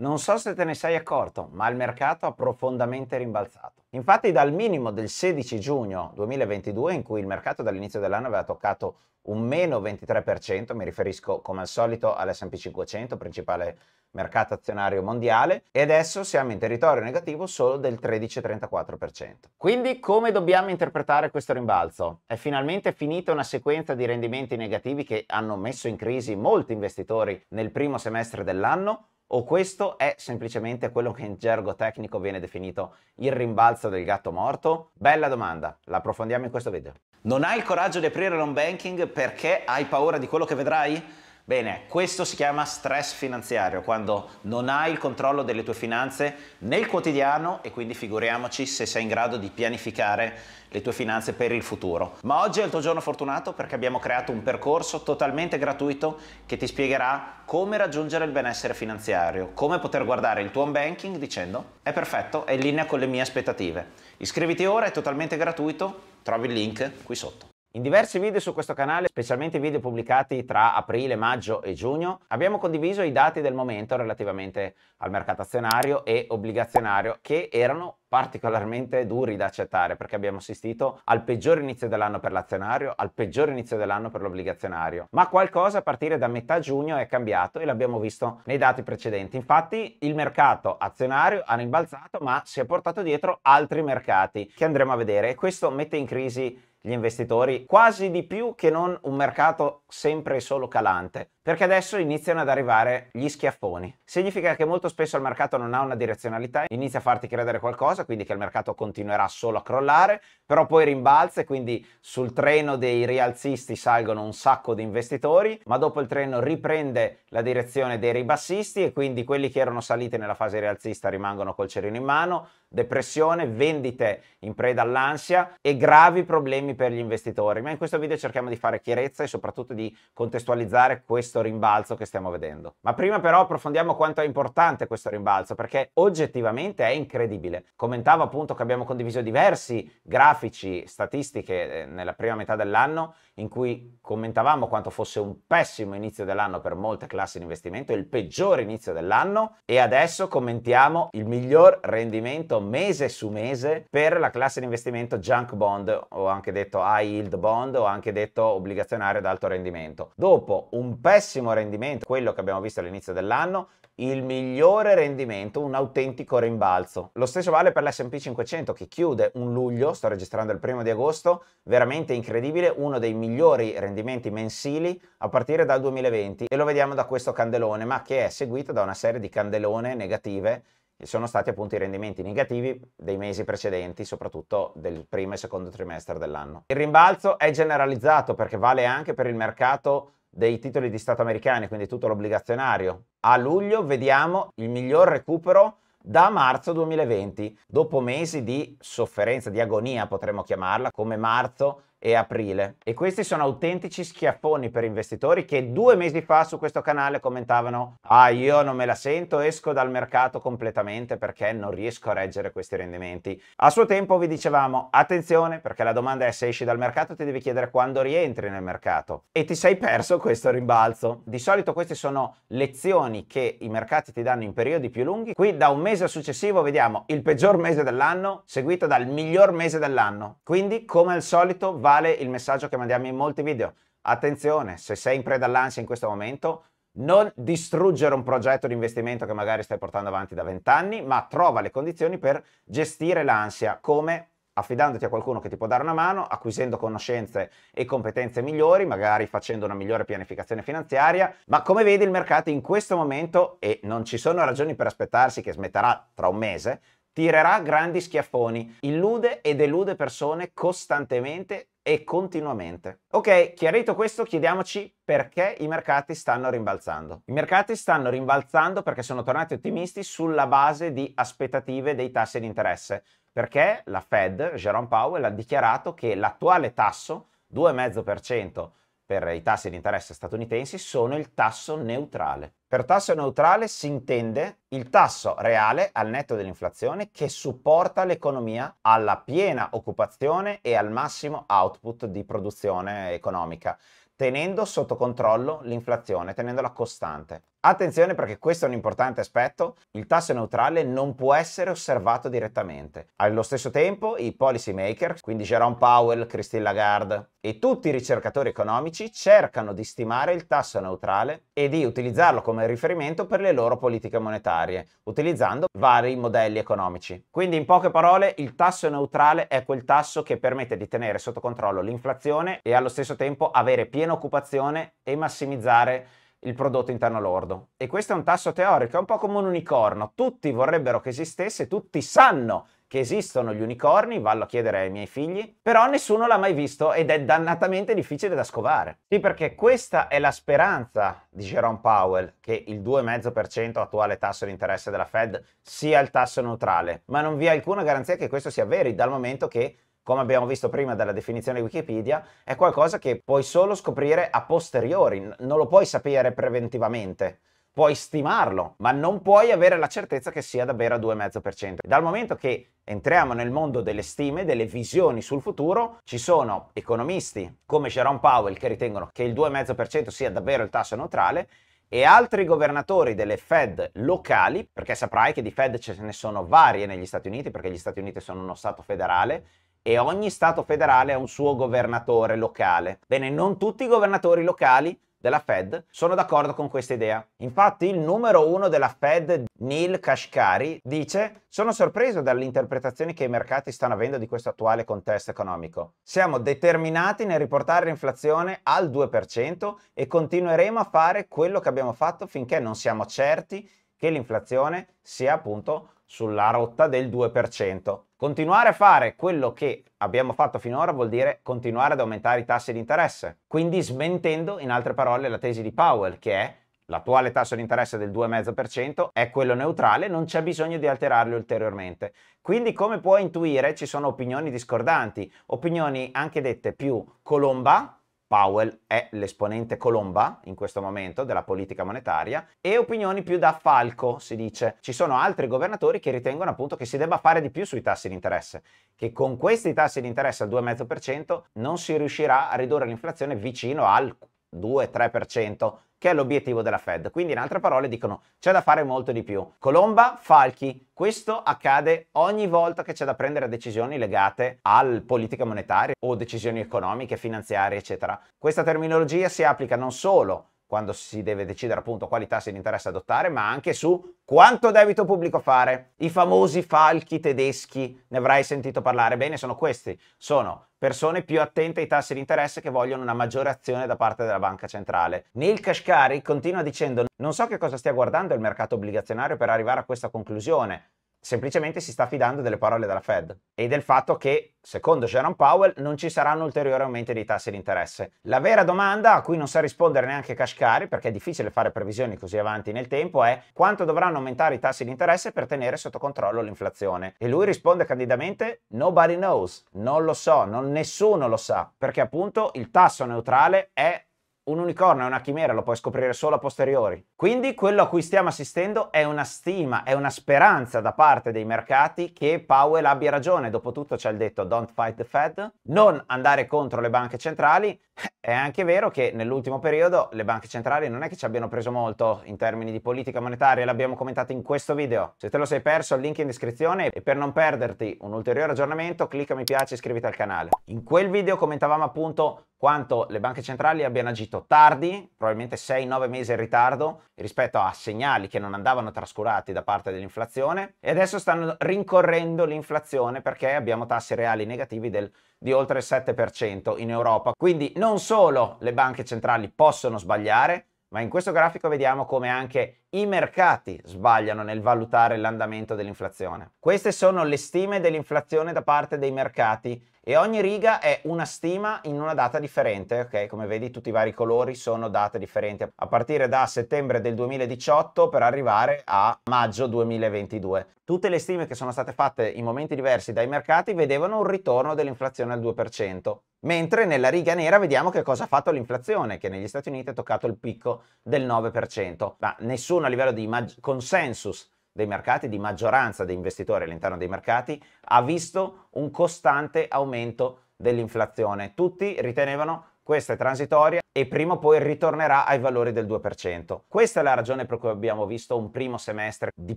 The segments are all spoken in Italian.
Non so se te ne sei accorto, ma il mercato ha profondamente rimbalzato. Infatti dal minimo del 16 giugno 2022, in cui il mercato dall'inizio dell'anno aveva toccato un meno 23%, mi riferisco come al solito all'S&P 500, principale mercato azionario mondiale, e adesso siamo in territorio negativo solo del 13,34%. Quindi come dobbiamo interpretare questo rimbalzo? È finalmente finita una sequenza di rendimenti negativi che hanno messo in crisi molti investitori nel primo semestre dell'anno? o questo è semplicemente quello che in gergo tecnico viene definito il rimbalzo del gatto morto? Bella domanda, la approfondiamo in questo video. Non hai il coraggio di aprire l'home banking perché hai paura di quello che vedrai? Bene, questo si chiama stress finanziario, quando non hai il controllo delle tue finanze nel quotidiano e quindi figuriamoci se sei in grado di pianificare le tue finanze per il futuro. Ma oggi è il tuo giorno fortunato perché abbiamo creato un percorso totalmente gratuito che ti spiegherà come raggiungere il benessere finanziario, come poter guardare il tuo home banking dicendo è perfetto, è in linea con le mie aspettative. Iscriviti ora, è totalmente gratuito, trovi il link qui sotto. In diversi video su questo canale, specialmente video pubblicati tra aprile, maggio e giugno, abbiamo condiviso i dati del momento relativamente al mercato azionario e obbligazionario che erano particolarmente duri da accettare perché abbiamo assistito al peggior inizio dell'anno per l'azionario, al peggior inizio dell'anno per l'obbligazionario. Ma qualcosa a partire da metà giugno è cambiato e l'abbiamo visto nei dati precedenti. Infatti il mercato azionario ha rimbalzato ma si è portato dietro altri mercati che andremo a vedere e questo mette in crisi gli investitori, quasi di più che non un mercato sempre e solo calante. Perché adesso iniziano ad arrivare gli schiaffoni. Significa che molto spesso il mercato non ha una direzionalità, inizia a farti credere qualcosa, quindi che il mercato continuerà solo a crollare, però poi rimbalza e quindi sul treno dei rialzisti salgono un sacco di investitori, ma dopo il treno riprende la direzione dei ribassisti e quindi quelli che erano saliti nella fase rialzista rimangono col cerino in mano, depressione, vendite in preda all'ansia e gravi problemi per gli investitori. Ma in questo video cerchiamo di fare chiarezza e soprattutto di contestualizzare questo questo rimbalzo che stiamo vedendo. Ma prima però approfondiamo quanto è importante questo rimbalzo, perché oggettivamente è incredibile. Commentavo appunto che abbiamo condiviso diversi grafici, statistiche eh, nella prima metà dell'anno in cui commentavamo quanto fosse un pessimo inizio dell'anno per molte classi di investimento, il peggiore inizio dell'anno e adesso commentiamo il miglior rendimento mese su mese per la classe di investimento junk bond o anche detto high yield bond o anche detto obbligazionario ad alto rendimento. Dopo un pessimo rendimento, quello che abbiamo visto all'inizio dell'anno, il migliore rendimento, un autentico rimbalzo. Lo stesso vale per l'SP 500 che chiude un luglio, sto registrando il primo di agosto, veramente incredibile, uno dei migliori rendimenti mensili a partire dal 2020 e lo vediamo da questo candelone, ma che è seguito da una serie di candelone negative sono stati appunto i rendimenti negativi dei mesi precedenti, soprattutto del primo e secondo trimestre dell'anno. Il rimbalzo è generalizzato perché vale anche per il mercato dei titoli di Stato americani, quindi tutto l'obbligazionario. A luglio vediamo il miglior recupero da marzo 2020, dopo mesi di sofferenza, di agonia potremmo chiamarla, come marzo e aprile. E questi sono autentici schiaffoni per investitori che due mesi fa su questo canale commentavano ah io non me la sento, esco dal mercato completamente perché non riesco a reggere questi rendimenti. A suo tempo vi dicevamo attenzione perché la domanda è se esci dal mercato ti devi chiedere quando rientri nel mercato e ti sei perso questo rimbalzo. Di solito queste sono lezioni che i mercati ti danno in periodi più lunghi. Qui da un mese successivo vediamo il peggior mese dell'anno seguito dal miglior mese dell'anno. Quindi come al solito va vale il messaggio che mandiamo in molti video. Attenzione, se sei in preda all'ansia in questo momento, non distruggere un progetto di investimento che magari stai portando avanti da vent'anni, ma trova le condizioni per gestire l'ansia, come affidandoti a qualcuno che ti può dare una mano, acquisendo conoscenze e competenze migliori, magari facendo una migliore pianificazione finanziaria, ma come vedi il mercato in questo momento, e non ci sono ragioni per aspettarsi che smetterà tra un mese, tirerà grandi schiaffoni, illude ed elude persone costantemente e continuamente. Ok, chiarito questo, chiediamoci perché i mercati stanno rimbalzando. I mercati stanno rimbalzando perché sono tornati ottimisti sulla base di aspettative dei tassi di interesse, perché la Fed, Jerome Powell, ha dichiarato che l'attuale tasso 2,5% per i tassi di interesse statunitensi sono il tasso neutrale. Per tasso neutrale si intende il tasso reale al netto dell'inflazione che supporta l'economia alla piena occupazione e al massimo output di produzione economica, tenendo sotto controllo l'inflazione, tenendola costante. Attenzione perché questo è un importante aspetto, il tasso neutrale non può essere osservato direttamente. Allo stesso tempo i policy maker, quindi Jerome Powell, Christine Lagarde e tutti i ricercatori economici cercano di stimare il tasso neutrale e di utilizzarlo come riferimento per le loro politiche monetarie, utilizzando vari modelli economici. Quindi in poche parole il tasso neutrale è quel tasso che permette di tenere sotto controllo l'inflazione e allo stesso tempo avere piena occupazione e massimizzare il prodotto interno lordo. E questo è un tasso teorico, è un po' come un unicorno. Tutti vorrebbero che esistesse, tutti sanno che esistono gli unicorni, vallo a chiedere ai miei figli, però nessuno l'ha mai visto ed è dannatamente difficile da scovare. Sì, perché questa è la speranza di Jerome Powell, che il 2,5% attuale tasso di interesse della Fed sia il tasso neutrale, ma non vi è alcuna garanzia che questo sia vero, dal momento che come abbiamo visto prima dalla definizione di Wikipedia, è qualcosa che puoi solo scoprire a posteriori, non lo puoi sapere preventivamente. Puoi stimarlo, ma non puoi avere la certezza che sia davvero a 2,5%. Dal momento che entriamo nel mondo delle stime, delle visioni sul futuro, ci sono economisti come Jerome Powell che ritengono che il 2,5% sia davvero il tasso neutrale e altri governatori delle Fed locali, perché saprai che di Fed ce ne sono varie negli Stati Uniti, perché gli Stati Uniti sono uno Stato federale e ogni Stato federale ha un suo governatore locale. Bene, non tutti i governatori locali della Fed sono d'accordo con questa idea. Infatti il numero uno della Fed, Neil Kashkari, dice sono sorpreso dall'interpretazione che i mercati stanno avendo di questo attuale contesto economico. Siamo determinati nel riportare l'inflazione al 2% e continueremo a fare quello che abbiamo fatto finché non siamo certi che l'inflazione sia appunto sulla rotta del 2%. Continuare a fare quello che abbiamo fatto finora vuol dire continuare ad aumentare i tassi di interesse, quindi smentendo in altre parole la tesi di Powell che è l'attuale tasso di interesse del 2,5% è quello neutrale, non c'è bisogno di alterarlo ulteriormente. Quindi come puoi intuire ci sono opinioni discordanti, opinioni anche dette più colomba Powell è l'esponente colomba in questo momento della politica monetaria e opinioni più da falco, si dice. Ci sono altri governatori che ritengono appunto che si debba fare di più sui tassi di interesse, che con questi tassi di interesse al 2,5% non si riuscirà a ridurre l'inflazione vicino al 2-3%, che è l'obiettivo della Fed. Quindi in altre parole dicono c'è da fare molto di più. Colomba, falchi, questo accade ogni volta che c'è da prendere decisioni legate al politica monetaria o decisioni economiche, finanziarie, eccetera. Questa terminologia si applica non solo quando si deve decidere appunto quali tasse di interesse adottare, ma anche su quanto debito pubblico fare. I famosi falchi tedeschi, ne avrai sentito parlare bene, sono questi, sono persone più attente ai tassi di interesse che vogliono una maggiore azione da parte della banca centrale. Neil Kashkari continua dicendo non so che cosa stia guardando il mercato obbligazionario per arrivare a questa conclusione, semplicemente si sta fidando delle parole della Fed e del fatto che, secondo Jerome Powell, non ci saranno ulteriori aumenti dei tassi di interesse. La vera domanda, a cui non sa rispondere neanche Kashkari, perché è difficile fare previsioni così avanti nel tempo, è quanto dovranno aumentare i tassi di interesse per tenere sotto controllo l'inflazione. E lui risponde candidamente, nobody knows, non lo so, non, nessuno lo sa, perché appunto il tasso neutrale è un unicorno è una chimera, lo puoi scoprire solo a posteriori. Quindi quello a cui stiamo assistendo è una stima, è una speranza da parte dei mercati che Powell abbia ragione. Dopotutto c'è il detto don't fight the Fed, non andare contro le banche centrali, è anche vero che nell'ultimo periodo le banche centrali non è che ci abbiano preso molto in termini di politica monetaria, l'abbiamo commentato in questo video. Se te lo sei perso, il link in descrizione e per non perderti un ulteriore aggiornamento, clicca mi piace e iscriviti al canale. In quel video commentavamo appunto quanto le banche centrali abbiano agito tardi, probabilmente 6-9 mesi in ritardo, rispetto a segnali che non andavano trascurati da parte dell'inflazione e adesso stanno rincorrendo l'inflazione perché abbiamo tassi reali negativi del, di oltre il 7% in Europa. Quindi non non solo le banche centrali possono sbagliare, ma in questo grafico vediamo come anche i mercati sbagliano nel valutare l'andamento dell'inflazione. Queste sono le stime dell'inflazione da parte dei mercati e ogni riga è una stima in una data differente, ok? Come vedi tutti i vari colori sono date differenti a partire da settembre del 2018 per arrivare a maggio 2022. Tutte le stime che sono state fatte in momenti diversi dai mercati vedevano un ritorno dell'inflazione al 2%, mentre nella riga nera vediamo che cosa ha fatto l'inflazione, che negli Stati Uniti ha toccato il picco del 9%, ma nessuno nessuno a livello di consensus dei mercati, di maggioranza dei investitori all'interno dei mercati, ha visto un costante aumento dell'inflazione. Tutti ritenevano questa è transitoria e prima o poi ritornerà ai valori del 2%. Questa è la ragione per cui abbiamo visto un primo semestre di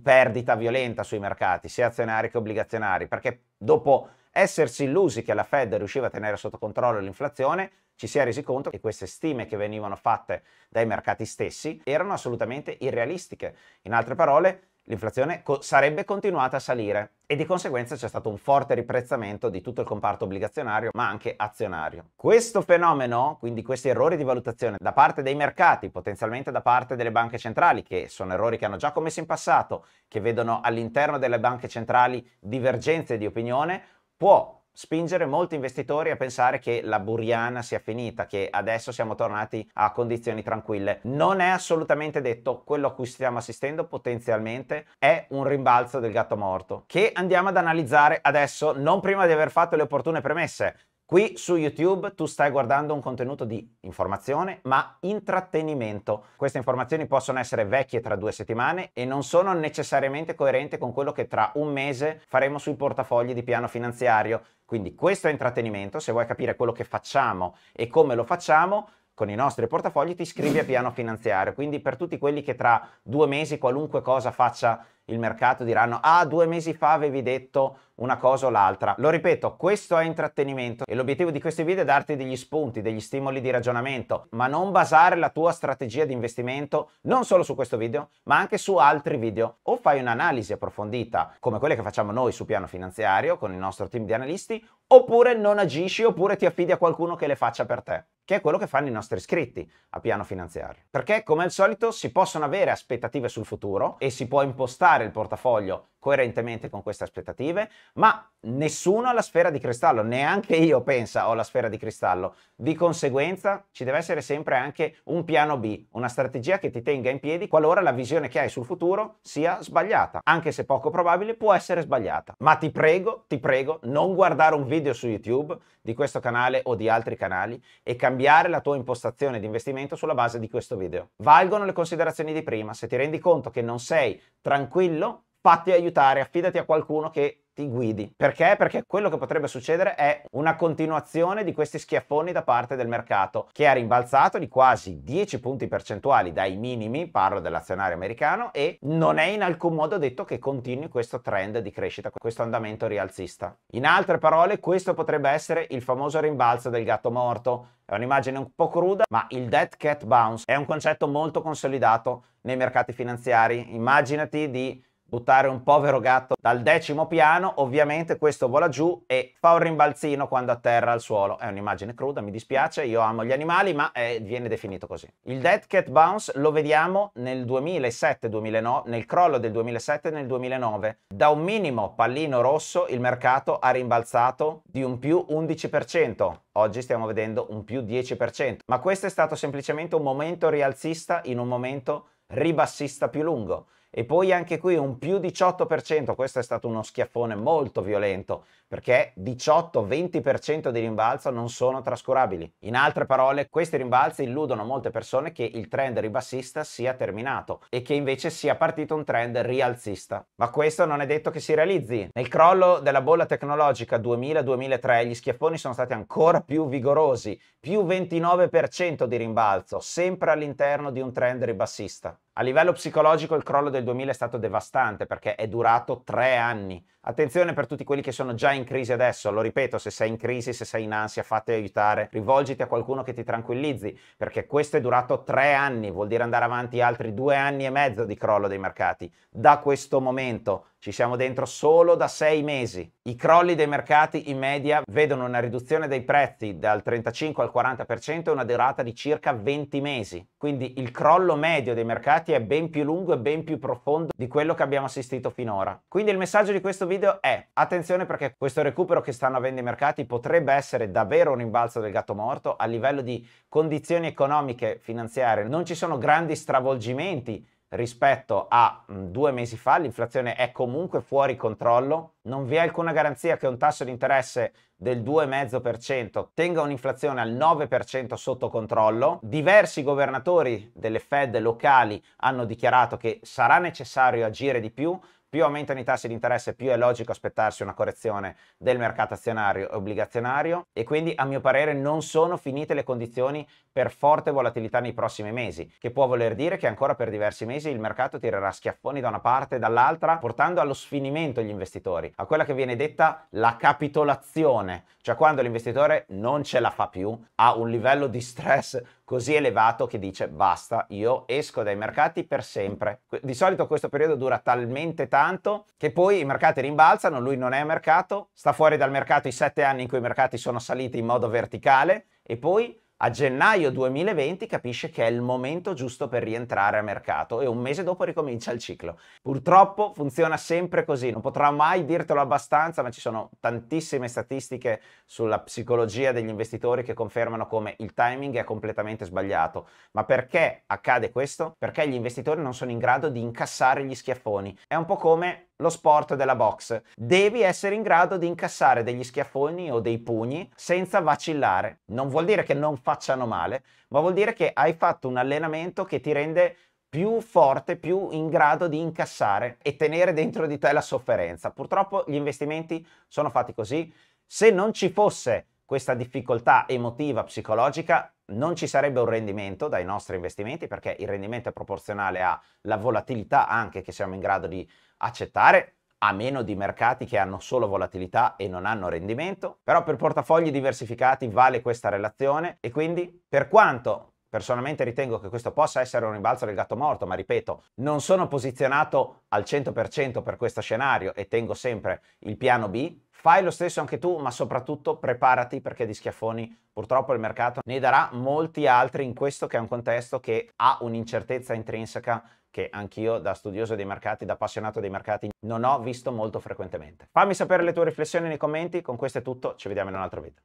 perdita violenta sui mercati, sia azionari che obbligazionari, perché dopo essersi illusi che la Fed riusciva a tenere sotto controllo l'inflazione, ci si è resi conto che queste stime che venivano fatte dai mercati stessi erano assolutamente irrealistiche. In altre parole, l'inflazione co- sarebbe continuata a salire e di conseguenza c'è stato un forte riprezzamento di tutto il comparto obbligazionario ma anche azionario. Questo fenomeno, quindi questi errori di valutazione da parte dei mercati, potenzialmente da parte delle banche centrali, che sono errori che hanno già commesso in passato, che vedono all'interno delle banche centrali divergenze di opinione, può spingere molti investitori a pensare che la buriana sia finita, che adesso siamo tornati a condizioni tranquille. Non è assolutamente detto, quello a cui stiamo assistendo potenzialmente è un rimbalzo del gatto morto, che andiamo ad analizzare adesso, non prima di aver fatto le opportune premesse. Qui su YouTube tu stai guardando un contenuto di informazione, ma intrattenimento. Queste informazioni possono essere vecchie tra due settimane e non sono necessariamente coerenti con quello che tra un mese faremo sui portafogli di piano finanziario. Quindi questo è intrattenimento, se vuoi capire quello che facciamo e come lo facciamo, con i nostri portafogli ti iscrivi a piano finanziario. Quindi per tutti quelli che tra due mesi qualunque cosa faccia il mercato diranno ah due mesi fa avevi detto una cosa o l'altra. Lo ripeto, questo è intrattenimento e l'obiettivo di questi video è darti degli spunti, degli stimoli di ragionamento, ma non basare la tua strategia di investimento non solo su questo video, ma anche su altri video. O fai un'analisi approfondita, come quelle che facciamo noi su piano finanziario con il nostro team di analisti, oppure non agisci, oppure ti affidi a qualcuno che le faccia per te che è quello che fanno i nostri iscritti a piano finanziario. Perché come al solito si possono avere aspettative sul futuro e si può impostare il portafoglio coerentemente con queste aspettative, ma nessuno ha la sfera di cristallo, neanche io pensa ho la sfera di cristallo. Di conseguenza ci deve essere sempre anche un piano B, una strategia che ti tenga in piedi qualora la visione che hai sul futuro sia sbagliata. Anche se poco probabile può essere sbagliata. Ma ti prego, ti prego, non guardare un video su YouTube di questo canale o di altri canali e cambiare la tua impostazione di investimento sulla base di questo video. Valgono le considerazioni di prima, se ti rendi conto che non sei tranquillo fatti aiutare, affidati a qualcuno che ti guidi. Perché? Perché quello che potrebbe succedere è una continuazione di questi schiaffoni da parte del mercato, che ha rimbalzato di quasi 10 punti percentuali dai minimi, parlo dell'azionario americano, e non è in alcun modo detto che continui questo trend di crescita, questo andamento rialzista. In altre parole, questo potrebbe essere il famoso rimbalzo del gatto morto. È un'immagine un po' cruda, ma il dead cat bounce è un concetto molto consolidato nei mercati finanziari. Immaginati di buttare un povero gatto dal decimo piano, ovviamente questo vola giù e fa un rimbalzino quando atterra al suolo. È un'immagine cruda, mi dispiace, io amo gli animali, ma eh, viene definito così. Il Dead Cat Bounce lo vediamo nel 2007-2009, nel crollo del 2007 nel 2009. Da un minimo pallino rosso il mercato ha rimbalzato di un più 11%. Oggi stiamo vedendo un più 10%, ma questo è stato semplicemente un momento rialzista in un momento ribassista più lungo. E poi anche qui un più 18%, questo è stato uno schiaffone molto violento, perché 18-20% di rimbalzo non sono trascurabili. In altre parole, questi rimbalzi illudono molte persone che il trend ribassista sia terminato e che invece sia partito un trend rialzista. Ma questo non è detto che si realizzi. Nel crollo della bolla tecnologica 2000-2003 gli schiaffoni sono stati ancora più vigorosi, più 29% di rimbalzo, sempre all'interno di un trend ribassista. A livello psicologico il crollo del del 2000 è stato devastante perché è durato tre anni. Attenzione per tutti quelli che sono già in crisi adesso, lo ripeto, se sei in crisi, se sei in ansia, fate aiutare, rivolgiti a qualcuno che ti tranquillizzi, perché questo è durato tre anni, vuol dire andare avanti altri due anni e mezzo di crollo dei mercati da questo momento ci siamo dentro solo da sei mesi. I crolli dei mercati in media vedono una riduzione dei prezzi dal 35 al 40% e una durata di circa 20 mesi. Quindi il crollo medio dei mercati è ben più lungo e ben più profondo di quello che abbiamo assistito finora. Quindi il messaggio di questo video è attenzione perché questo recupero che stanno avendo i mercati potrebbe essere davvero un rimbalzo del gatto morto a livello di condizioni economiche, finanziarie. Non ci sono grandi stravolgimenti rispetto a due mesi fa, l'inflazione è comunque fuori controllo, non vi è alcuna garanzia che un tasso di interesse del 2,5% tenga un'inflazione al 9% sotto controllo. Diversi governatori delle Fed locali hanno dichiarato che sarà necessario agire di più più aumentano i tassi di interesse, più è logico aspettarsi una correzione del mercato azionario e obbligazionario e quindi a mio parere non sono finite le condizioni per forte volatilità nei prossimi mesi, che può voler dire che ancora per diversi mesi il mercato tirerà schiaffoni da una parte e dall'altra, portando allo sfinimento gli investitori, a quella che viene detta la capitolazione, cioè quando l'investitore non ce la fa più, ha un livello di stress così elevato che dice basta, io esco dai mercati per sempre. Di solito questo periodo dura talmente tanto che poi i mercati rimbalzano, lui non è a mercato, sta fuori dal mercato i sette anni in cui i mercati sono saliti in modo verticale e poi a gennaio 2020 capisce che è il momento giusto per rientrare a mercato e un mese dopo ricomincia il ciclo. Purtroppo funziona sempre così, non potrà mai dirtelo abbastanza, ma ci sono tantissime statistiche sulla psicologia degli investitori che confermano come il timing è completamente sbagliato. Ma perché accade questo? Perché gli investitori non sono in grado di incassare gli schiaffoni. È un po' come lo sport della box. Devi essere in grado di incassare degli schiaffoni o dei pugni senza vacillare. Non vuol dire che non facciano male, ma vuol dire che hai fatto un allenamento che ti rende più forte, più in grado di incassare e tenere dentro di te la sofferenza. Purtroppo gli investimenti sono fatti così. Se non ci fosse questa difficoltà emotiva, psicologica, non ci sarebbe un rendimento dai nostri investimenti perché il rendimento è proporzionale alla volatilità anche che siamo in grado di accettare, a meno di mercati che hanno solo volatilità e non hanno rendimento, però per portafogli diversificati vale questa relazione e quindi per quanto Personalmente ritengo che questo possa essere un rimbalzo del gatto morto, ma ripeto, non sono posizionato al 100% per questo scenario e tengo sempre il piano B. Fai lo stesso anche tu, ma soprattutto preparati perché di schiaffoni purtroppo il mercato ne darà molti altri in questo che è un contesto che ha un'incertezza intrinseca che anch'io da studioso dei mercati, da appassionato dei mercati, non ho visto molto frequentemente. Fammi sapere le tue riflessioni nei commenti, con questo è tutto, ci vediamo in un altro video.